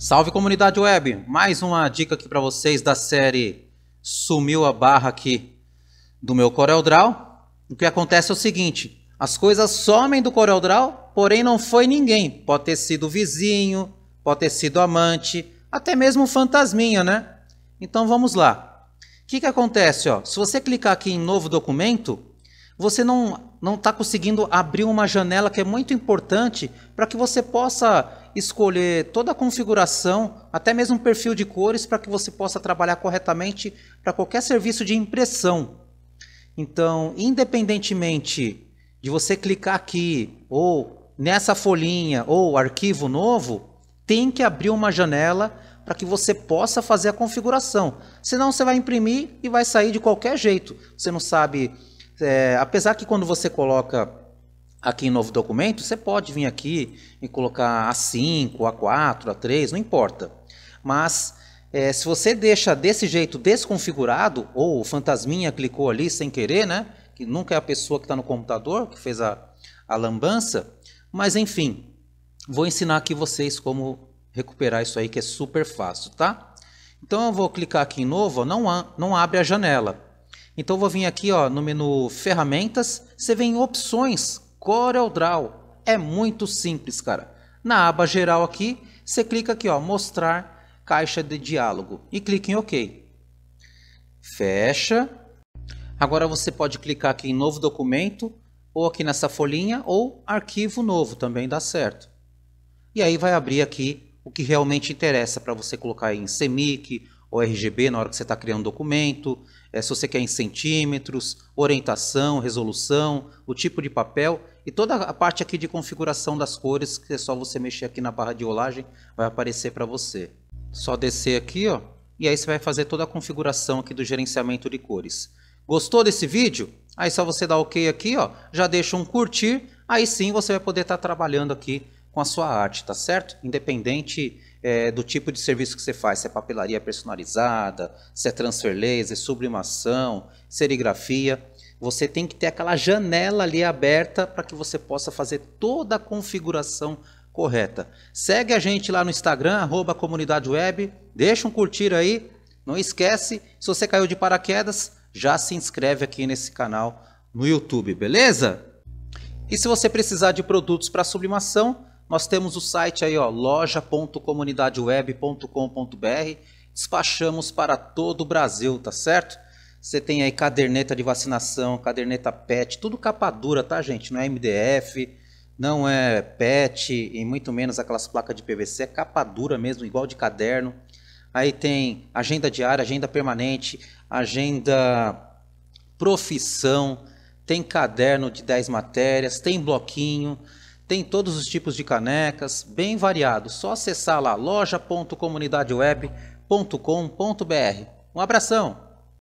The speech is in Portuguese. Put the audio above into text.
Salve comunidade web! Mais uma dica aqui para vocês da série Sumiu a barra aqui do meu CorelDRAW. O que acontece é o seguinte, as coisas somem do CorelDRAW, porém não foi ninguém. Pode ter sido vizinho, pode ter sido amante, até mesmo fantasminha, né? Então vamos lá. O que, que acontece? Ó? Se você clicar aqui em novo documento, você não não está conseguindo abrir uma janela que é muito importante para que você possa escolher toda a configuração, até mesmo um perfil de cores, para que você possa trabalhar corretamente para qualquer serviço de impressão. Então, independentemente de você clicar aqui, ou nessa folhinha, ou arquivo novo, tem que abrir uma janela para que você possa fazer a configuração. Senão você vai imprimir e vai sair de qualquer jeito. Você não sabe... É, apesar que quando você coloca aqui em novo documento, você pode vir aqui e colocar A5, A4, A3, não importa. Mas é, se você deixa desse jeito desconfigurado, ou o fantasminha clicou ali sem querer, né? Que nunca é a pessoa que está no computador que fez a, a lambança. Mas enfim, vou ensinar aqui vocês como recuperar isso aí que é super fácil, tá? Então eu vou clicar aqui em novo, não, não abre a janela. Então eu vou vir aqui ó, no menu ferramentas, você vem em opções, CorelDRAW. É muito simples, cara. Na aba geral aqui, você clica aqui, ó, mostrar caixa de diálogo e clica em OK. Fecha. Agora você pode clicar aqui em novo documento, ou aqui nessa folhinha, ou arquivo novo, também dá certo. E aí vai abrir aqui o que realmente interessa para você colocar em CMYK o RGB na hora que você está criando um documento, é, se você quer em centímetros, orientação, resolução, o tipo de papel e toda a parte aqui de configuração das cores, que é só você mexer aqui na barra de rolagem, vai aparecer para você. Só descer aqui, ó, e aí você vai fazer toda a configuração aqui do gerenciamento de cores. Gostou desse vídeo? Aí só você dar OK aqui, ó, já deixa um curtir, aí sim você vai poder estar tá trabalhando aqui com a sua arte, tá certo? Independente é, do tipo de serviço que você faz, se é papelaria personalizada, se é transfer laser, sublimação, serigrafia, você tem que ter aquela janela ali aberta para que você possa fazer toda a configuração correta. Segue a gente lá no Instagram, arroba comunidade web, deixa um curtir aí, não esquece, se você caiu de paraquedas, já se inscreve aqui nesse canal no YouTube, beleza? E se você precisar de produtos para sublimação, nós temos o site aí, ó, loja.comunidadeweb.com.br. Despachamos para todo o Brasil, tá certo? Você tem aí caderneta de vacinação, caderneta PET, tudo capa dura, tá, gente? Não é MDF, não é PET e muito menos aquelas placas de PVC, é capa dura mesmo, igual de caderno. Aí tem agenda diária, agenda permanente, agenda profissão, tem caderno de 10 matérias, tem bloquinho, tem todos os tipos de canecas, bem variados. Só acessar lá loja.comunidadeweb.com.br. Um abração!